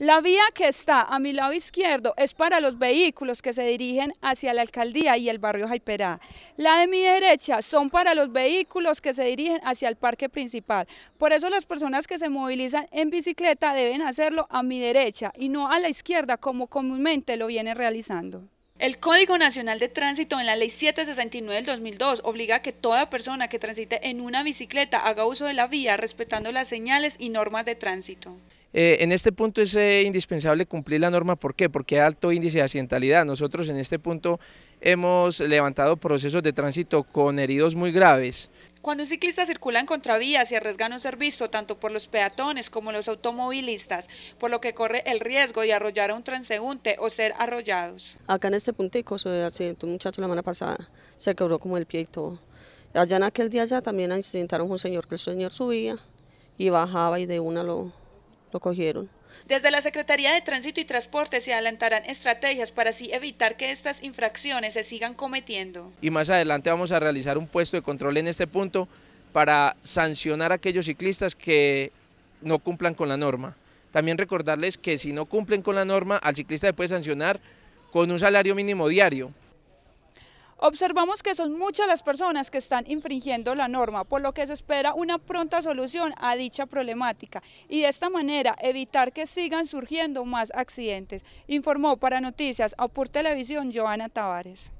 La vía que está a mi lado izquierdo es para los vehículos que se dirigen hacia la alcaldía y el barrio Jaiperá. La de mi derecha son para los vehículos que se dirigen hacia el parque principal. Por eso las personas que se movilizan en bicicleta deben hacerlo a mi derecha y no a la izquierda como comúnmente lo vienen realizando. El Código Nacional de Tránsito en la Ley 769 del 2002 obliga a que toda persona que transite en una bicicleta haga uso de la vía respetando las señales y normas de tránsito. Eh, en este punto es eh, indispensable cumplir la norma, ¿por qué? Porque hay alto índice de accidentalidad. Nosotros en este punto hemos levantado procesos de tránsito con heridos muy graves. Cuando un ciclista circula en contravías y arriesga no ser visto tanto por los peatones como los automovilistas, por lo que corre el riesgo de arrollar a un transeúnte o ser arrollados. Acá en este puntico se accidentó un muchacho la semana pasada, se quebró como el pie y todo. Allá en aquel día ya también accidentaron un señor que el señor subía y bajaba y de una lo, lo cogieron. Desde la Secretaría de Tránsito y Transporte se adelantarán estrategias para así evitar que estas infracciones se sigan cometiendo. Y más adelante vamos a realizar un puesto de control en este punto para sancionar a aquellos ciclistas que no cumplan con la norma. También recordarles que si no cumplen con la norma, al ciclista se puede sancionar con un salario mínimo diario. Observamos que son muchas las personas que están infringiendo la norma, por lo que se espera una pronta solución a dicha problemática y de esta manera evitar que sigan surgiendo más accidentes, informó para Noticias por Televisión Joana Tavares.